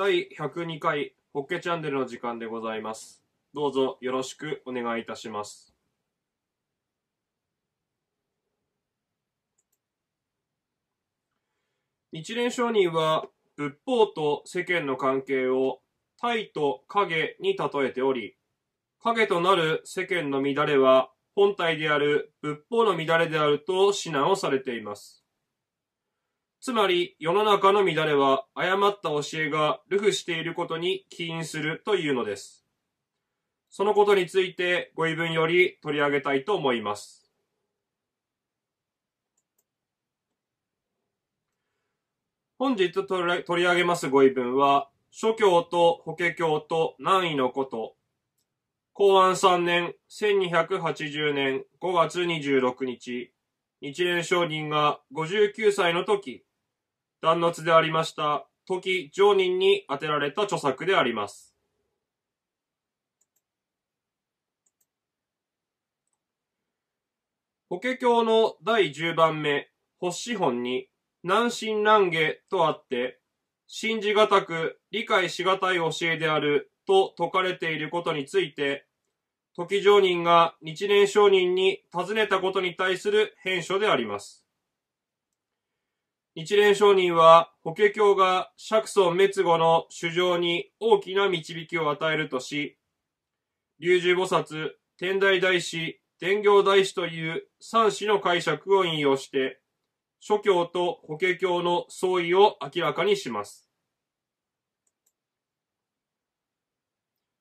第102回ホッケチャンネルの時間でございます。どうぞよろしくお願いいたします。日蓮上人は仏法と世間の関係を体と影に例えており、影となる世間の乱れは本体である仏法の乱れであると指南をされています。つまり、世の中の乱れは、誤った教えが流布していることに起因するというのです。そのことについて、ご異文より取り上げたいと思います。本日取り上げますご異文は、諸教と法華経と難易のこと、公安3年1280年5月26日、日蓮聖人が59歳の時、断末でありました、時常人に当てられた著作であります。法華経の第十番目、発資本に、南信南下とあって、信じがたく理解しがたい教えであると説かれていることについて、時常人が日蓮聖人に尋ねたことに対する返書であります。日蓮商人は、法華経が釈尊滅後の主情に大きな導きを与えるとし、龍樹菩薩、天台大師、天行大師という三師の解釈を引用して、諸教と法華経の相違を明らかにします。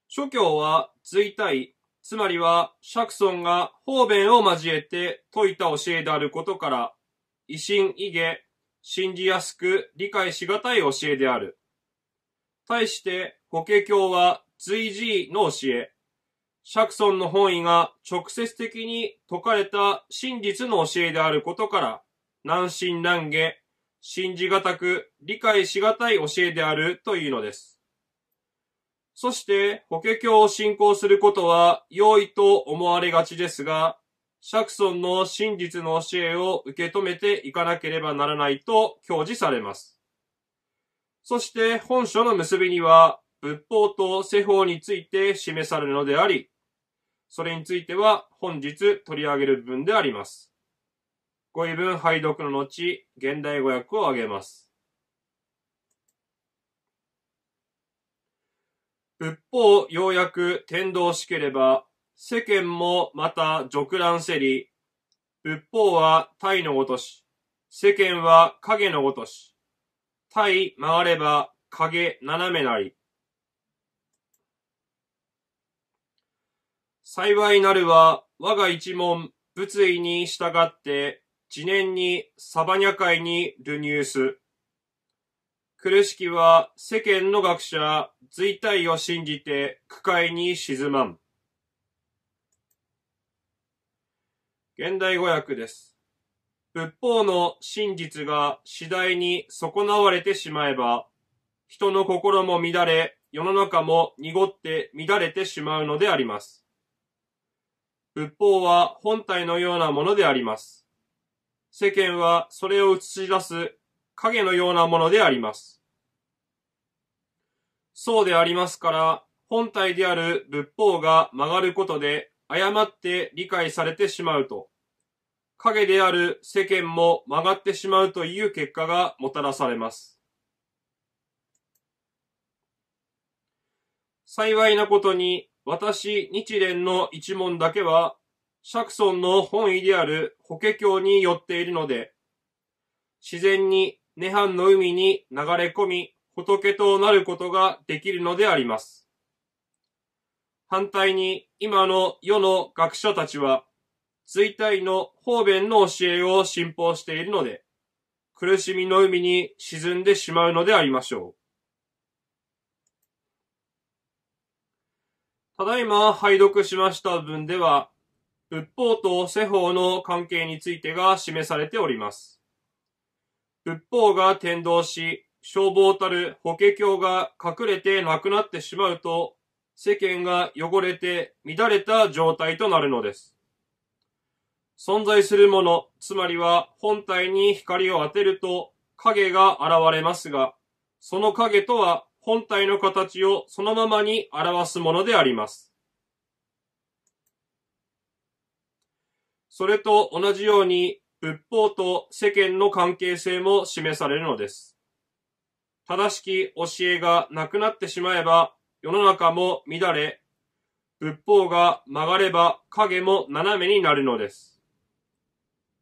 諸教は随体、つまりは釈尊が方便を交えて説いた教えであることから、維新異下、信じやすく理解しがたい教えである。対して、法華経は随時の教え、釈尊の本意が直接的に説かれた真実の教えであることから、難信難下、信じがたく理解しがたい教えであるというのです。そして、法華経を信仰することは良いと思われがちですが、シャクソンの真実の教えを受け止めていかなければならないと教示されます。そして本書の結びには仏法と世法について示されるのであり、それについては本日取り上げる部分であります。ご異文拝読の後、現代語訳を挙げます。仏法う要約天道しければ、世間もまた俗乱せり、仏法は体のごとし、世間は影のごとし、体回れば影斜めなり。幸いなるは我が一門仏意に従って自年にサバニャ界にューす。苦しきは世間の学者、随体を信じて苦会に沈まん。現代語訳です。仏法の真実が次第に損なわれてしまえば、人の心も乱れ、世の中も濁って乱れてしまうのであります。仏法は本体のようなものであります。世間はそれを映し出す影のようなものであります。そうでありますから、本体である仏法が曲がることで誤って理解されてしまうと、影である世間も曲がってしまうという結果がもたらされます。幸いなことに、私日蓮の一問だけは、釈尊の本意である法華経によっているので、自然に涅槃の海に流れ込み、仏となることができるのであります。反対に今の世の学者たちは、衰退の方便の教えを信奉しているので、苦しみの海に沈んでしまうのでありましょう。ただいま拝読しました文では、仏法と世法の関係についてが示されております。仏法が転動し、消防たる法華経が隠れてなくなってしまうと世間が汚れて乱れた状態となるのです。存在するもの、つまりは本体に光を当てると影が現れますが、その影とは本体の形をそのままに表すものであります。それと同じように仏法と世間の関係性も示されるのです。正しき教えがなくなってしまえば、世の中も乱れ、仏法が曲がれば影も斜めになるのです。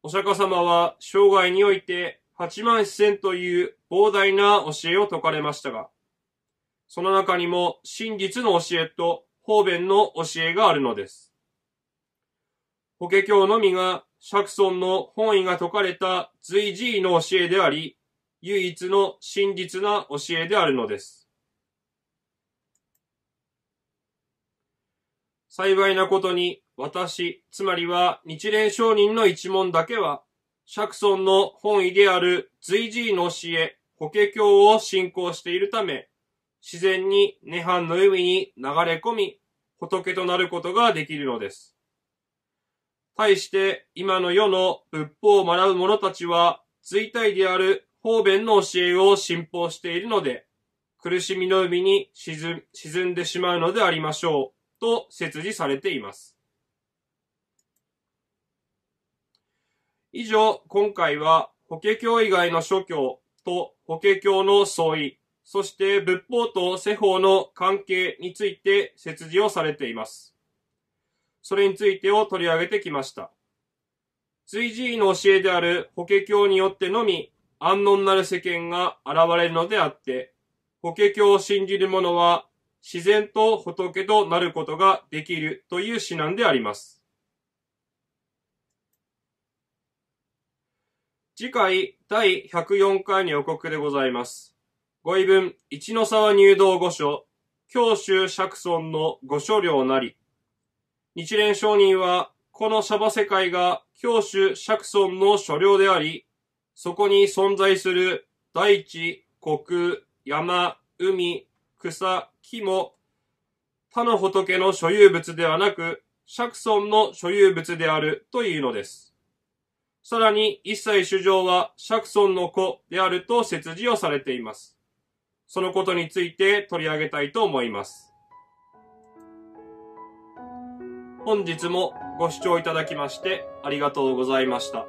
お釈迦様は生涯において八万四千という膨大な教えを説かれましたが、その中にも真実の教えと方便の教えがあるのです。法華経のみが釈尊の本意が説かれた随時の教えであり、唯一の真実な教えであるのです。幸いなことに、私、つまりは日蓮商人の一門だけは、釈尊の本意である随時の教え、法華経を信仰しているため、自然に涅槃の海に流れ込み、仏となることができるのです。対して今の世の仏法を学ぶ者たちは、随体である方便の教えを信奉しているので、苦しみの海に沈んでしまうのでありましょう。と設置されています。以上、今回は、法華経以外の諸教と法華経の相違、そして仏法と世法の関係について設置をされています。それについてを取り上げてきました。随時の教えである法華経によってのみ安穏なる世間が現れるのであって、法華経を信じる者は自然と仏となることができるという指南であります。次回第104回の予告でございます。ご異文、一の沢入道御所、教州釈尊の御所領なり、日蓮商人は、このシャバ世界が教州釈尊の所領であり、そこに存在する大地、国、山、海、草、木も他の仏の所有物ではなく、釈尊の所有物であるというのです。さらに一切主張は釈尊の子であると説示をされています。そのことについて取り上げたいと思います。本日もご視聴いただきましてありがとうございました。